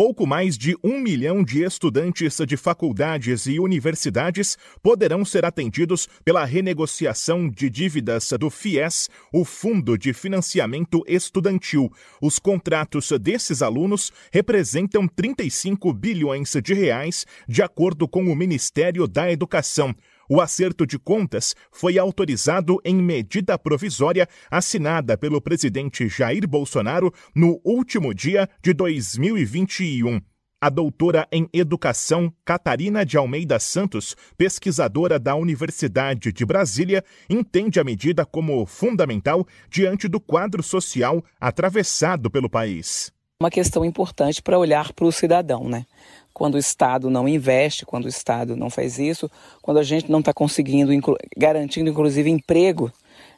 pouco mais de um milhão de estudantes de faculdades e universidades poderão ser atendidos pela renegociação de dívidas do FIES, o Fundo de Financiamento Estudantil. Os contratos desses alunos representam 35 bilhões de reais, de acordo com o Ministério da Educação. O acerto de contas foi autorizado em medida provisória assinada pelo presidente Jair Bolsonaro no último dia de 2021. A doutora em Educação Catarina de Almeida Santos, pesquisadora da Universidade de Brasília, entende a medida como fundamental diante do quadro social atravessado pelo país uma questão importante para olhar para o cidadão, né? Quando o Estado não investe, quando o Estado não faz isso, quando a gente não está conseguindo, inclu garantindo inclusive emprego,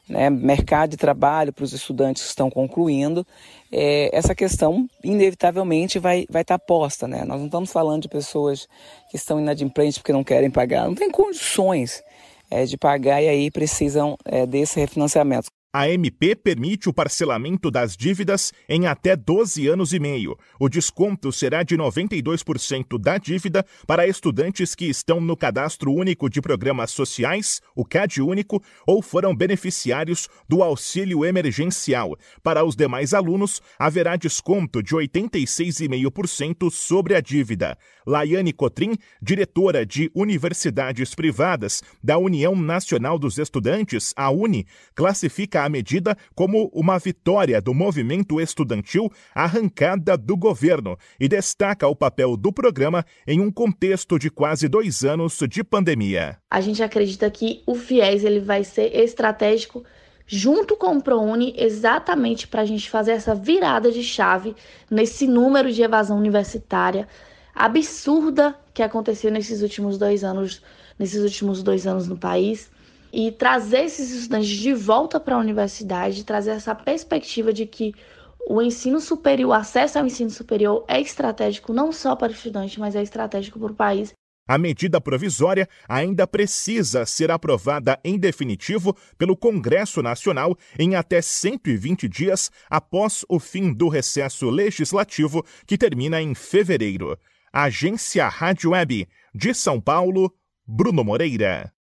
né, mercado de trabalho para os estudantes que estão concluindo, é, essa questão inevitavelmente vai vai estar tá posta, né? Nós não estamos falando de pessoas que estão inadimplentes porque não querem pagar, não tem condições é, de pagar e aí precisam é, desse refinanciamento. A MP permite o parcelamento das dívidas em até 12 anos e meio. O desconto será de 92% da dívida para estudantes que estão no Cadastro Único de Programas Sociais, o CAD Único, ou foram beneficiários do auxílio emergencial. Para os demais alunos, haverá desconto de 86,5% sobre a dívida. Laiane Cotrim, diretora de Universidades Privadas da União Nacional dos Estudantes, a UNE, classifica a medida como uma vitória do movimento estudantil arrancada do governo e destaca o papel do programa em um contexto de quase dois anos de pandemia. A gente acredita que o FIES ele vai ser estratégico junto com o ProUni, exatamente para a gente fazer essa virada de chave nesse número de evasão universitária absurda que aconteceu nesses últimos dois anos, nesses últimos dois anos no país e trazer esses estudantes de volta para a universidade, trazer essa perspectiva de que o ensino superior, o acesso ao ensino superior é estratégico não só para o estudante, mas é estratégico para o país. A medida provisória ainda precisa ser aprovada em definitivo pelo Congresso Nacional em até 120 dias após o fim do recesso legislativo, que termina em fevereiro. Agência Rádio Web, de São Paulo, Bruno Moreira.